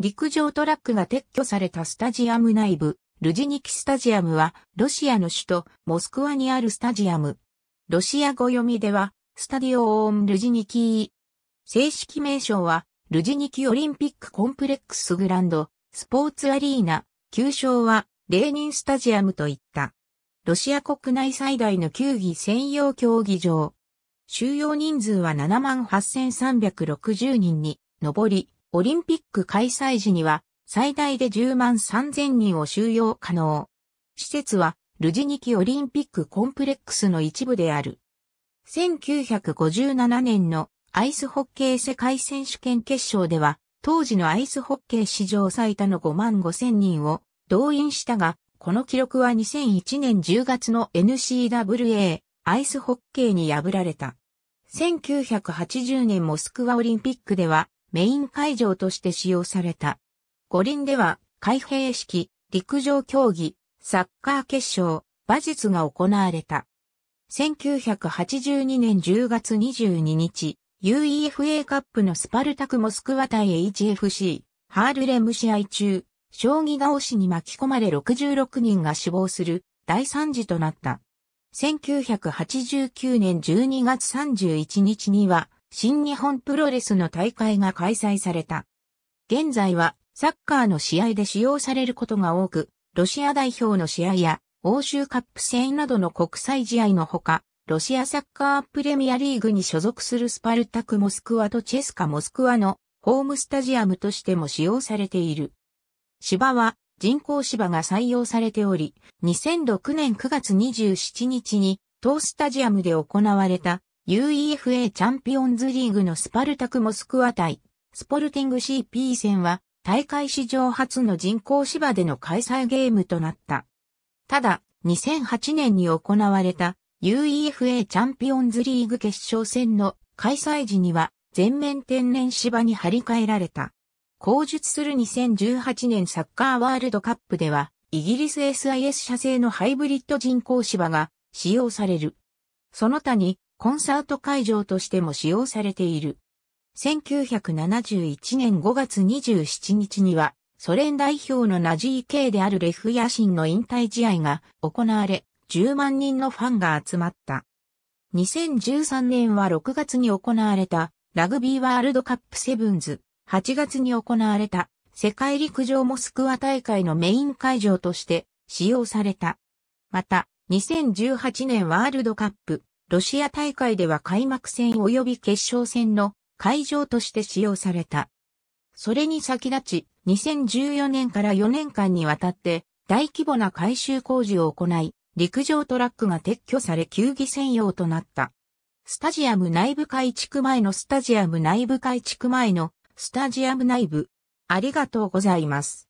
陸上トラックが撤去されたスタジアム内部、ルジニキスタジアムは、ロシアの首都、モスクワにあるスタジアム。ロシア語読みでは、スタディオオーン・ルジニキー。正式名称は、ルジニキオリンピックコンプレックスグランド、スポーツアリーナ、旧称は、レーニンスタジアムといった。ロシア国内最大の球技専用競技場。収容人数は78,360人に上り、オリンピック開催時には最大で10万3000人を収容可能。施設はルジニキオリンピックコンプレックスの一部である。1957年のアイスホッケー世界選手権決勝では当時のアイスホッケー史上最多の5万5000人を動員したが、この記録は2001年10月の NCWA アイスホッケーに破られた。1980年モスクワオリンピックではメイン会場として使用された。五輪では、開閉式、陸上競技、サッカー決勝、馬術が行われた。1982年10月22日、UEFA カップのスパルタクモスクワ対 HFC、ハールレム試合中、将棋が押しに巻き込まれ66人が死亡する大惨事となった。1989年12月31日には、新日本プロレスの大会が開催された。現在はサッカーの試合で使用されることが多く、ロシア代表の試合や欧州カップ戦などの国際試合のほか、ロシアサッカープレミアリーグに所属するスパルタクモスクワとチェスカモスクワのホームスタジアムとしても使用されている。芝は人工芝が採用されており、2006年9月27日に当スタジアムで行われた UEFA チャンピオンズリーグのスパルタクモスクワ対スポルティング CP 戦は大会史上初の人工芝での開催ゲームとなった。ただ、2008年に行われた UEFA チャンピオンズリーグ決勝戦の開催時には全面天然芝に張り替えられた。後述する2018年サッカーワールドカップではイギリス SIS 社製のハイブリッド人工芝が使用される。その他にコンサート会場としても使用されている。1971年5月27日には、ソ連代表のナジー系であるレフヤシンの引退試合が行われ、10万人のファンが集まった。2013年は6月に行われたラグビーワールドカップセブンズ、8月に行われた世界陸上モスクワ大会のメイン会場として使用された。また、2018年ワールドカップロシア大会では開幕戦及び決勝戦の会場として使用された。それに先立ち、2014年から4年間にわたって大規模な改修工事を行い、陸上トラックが撤去され球技専用となった。スタジアム内部改築前のスタジアム内部改築前のスタジアム内部。ありがとうございます。